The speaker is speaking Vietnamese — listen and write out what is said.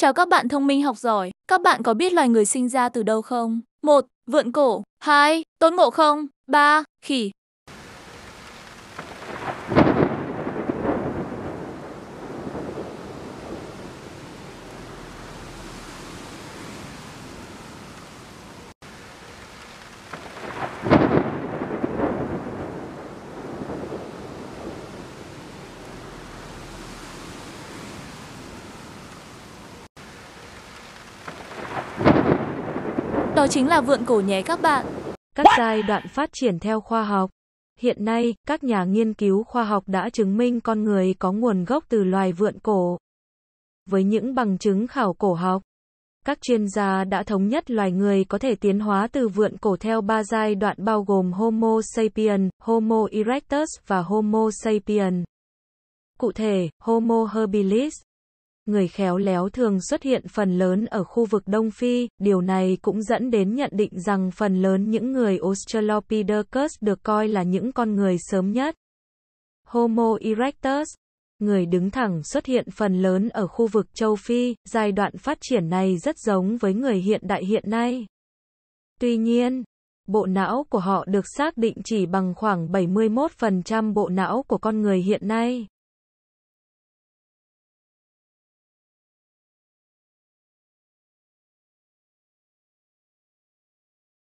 Chào các bạn thông minh học giỏi, các bạn có biết loài người sinh ra từ đâu không? 1. Vượn cổ 2. Tôn ngộ không 3. Khỉ Đó chính là vượn cổ nhé các bạn. Các giai đoạn phát triển theo khoa học Hiện nay, các nhà nghiên cứu khoa học đã chứng minh con người có nguồn gốc từ loài vượn cổ. Với những bằng chứng khảo cổ học, các chuyên gia đã thống nhất loài người có thể tiến hóa từ vượn cổ theo ba giai đoạn bao gồm Homo sapiens, Homo erectus và Homo sapiens. Cụ thể, Homo habilis người khéo léo thường xuất hiện phần lớn ở khu vực Đông Phi, điều này cũng dẫn đến nhận định rằng phần lớn những người Australopithecus được coi là những con người sớm nhất. Homo erectus, người đứng thẳng xuất hiện phần lớn ở khu vực châu Phi, giai đoạn phát triển này rất giống với người hiện đại hiện nay. Tuy nhiên, bộ não của họ được xác định chỉ bằng khoảng 71% bộ não của con người hiện nay.